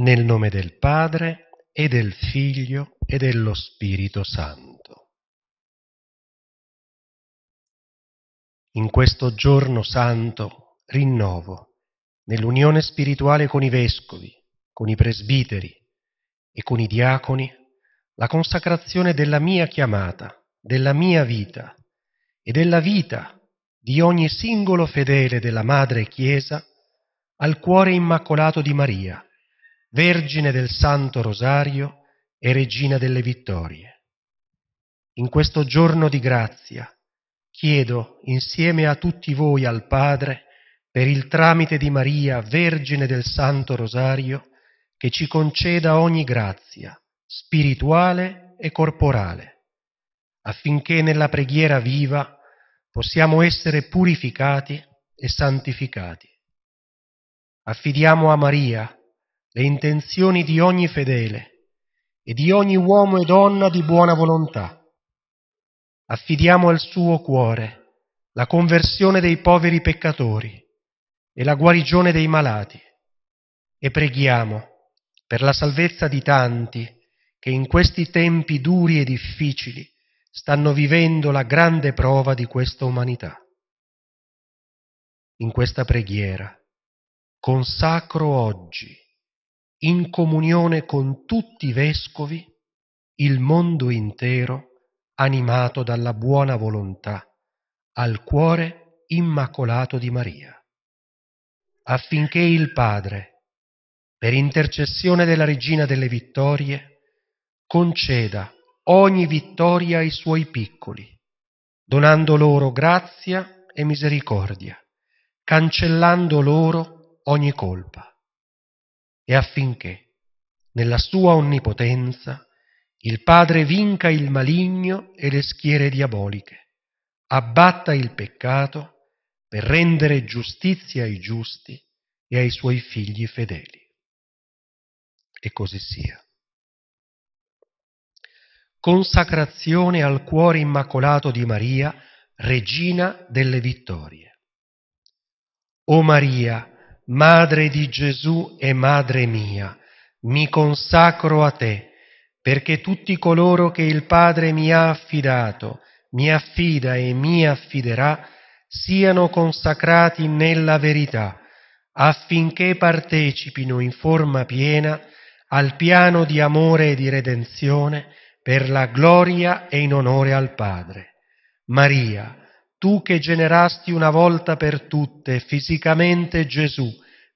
Nel nome del Padre e del Figlio e dello Spirito Santo. In questo giorno santo rinnovo, nell'unione spirituale con i vescovi, con i presbiteri e con i diaconi, la consacrazione della mia chiamata, della mia vita e della vita di ogni singolo fedele della Madre Chiesa al cuore immacolato di Maria Vergine del Santo Rosario e Regina delle Vittorie. In questo giorno di grazia chiedo insieme a tutti voi al Padre, per il tramite di Maria, Vergine del Santo Rosario, che ci conceda ogni grazia, spirituale e corporale, affinché nella preghiera viva possiamo essere purificati e santificati. Affidiamo a Maria, le intenzioni di ogni fedele e di ogni uomo e donna di buona volontà. Affidiamo al suo cuore la conversione dei poveri peccatori e la guarigione dei malati e preghiamo per la salvezza di tanti che in questi tempi duri e difficili stanno vivendo la grande prova di questa umanità. In questa preghiera consacro oggi in comunione con tutti i vescovi, il mondo intero animato dalla buona volontà, al cuore immacolato di Maria, affinché il Padre, per intercessione della Regina delle Vittorie, conceda ogni vittoria ai suoi piccoli, donando loro grazia e misericordia, cancellando loro ogni colpa e affinché, nella sua onnipotenza, il Padre vinca il maligno e le schiere diaboliche, abbatta il peccato per rendere giustizia ai giusti e ai suoi figli fedeli. E così sia. Consacrazione al cuore immacolato di Maria, regina delle vittorie. O Maria, Madre di Gesù e Madre mia, mi consacro a te, perché tutti coloro che il Padre mi ha affidato, mi affida e mi affiderà, siano consacrati nella verità, affinché partecipino in forma piena al piano di amore e di redenzione per la gloria e in onore al Padre. Maria, tu che generasti una volta per tutte fisicamente Gesù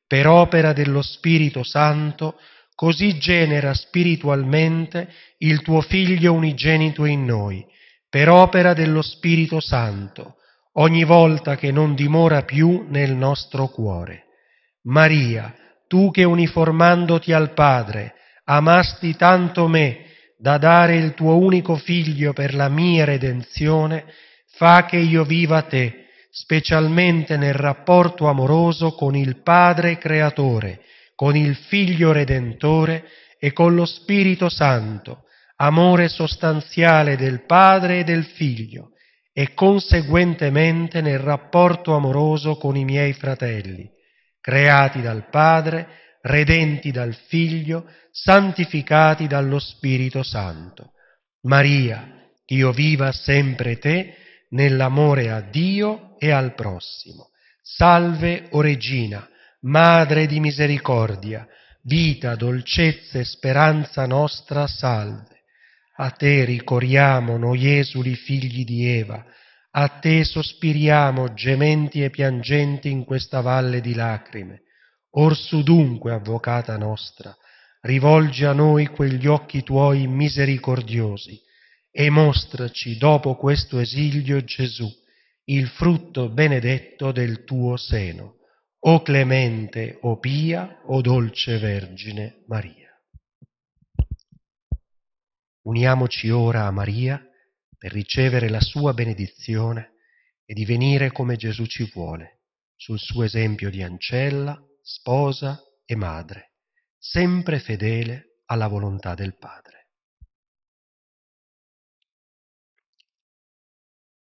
per opera dello Spirito Santo, così genera spiritualmente il tuo Figlio unigenito in noi, per opera dello Spirito Santo, ogni volta che non dimora più nel nostro cuore. Maria, tu che uniformandoti al Padre, amasti tanto me da dare il tuo unico Figlio per la mia redenzione, fa che io viva te, specialmente nel rapporto amoroso con il Padre Creatore, con il Figlio Redentore e con lo Spirito Santo, amore sostanziale del Padre e del Figlio, e conseguentemente nel rapporto amoroso con i miei fratelli, creati dal Padre, redenti dal Figlio, santificati dallo Spirito Santo. Maria, Dio viva sempre te, nell'amore a Dio e al prossimo. Salve, o Regina, Madre di misericordia, vita, dolcezza e speranza nostra, salve. A te ricoriamo noi esuli figli di Eva, a te sospiriamo gementi e piangenti in questa valle di lacrime. Orsu dunque, avvocata nostra, rivolgi a noi quegli occhi tuoi misericordiosi, e mostraci dopo questo esilio Gesù, il frutto benedetto del tuo seno. O clemente, o pia, o dolce Vergine Maria. Uniamoci ora a Maria per ricevere la sua benedizione e divenire come Gesù ci vuole, sul suo esempio di ancella, sposa e madre, sempre fedele alla volontà del Padre.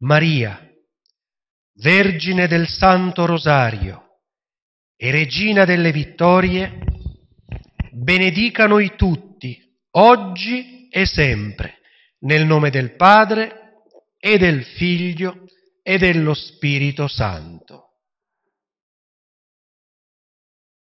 Maria, Vergine del Santo Rosario e Regina delle Vittorie, benedica noi tutti, oggi e sempre, nel nome del Padre e del Figlio e dello Spirito Santo.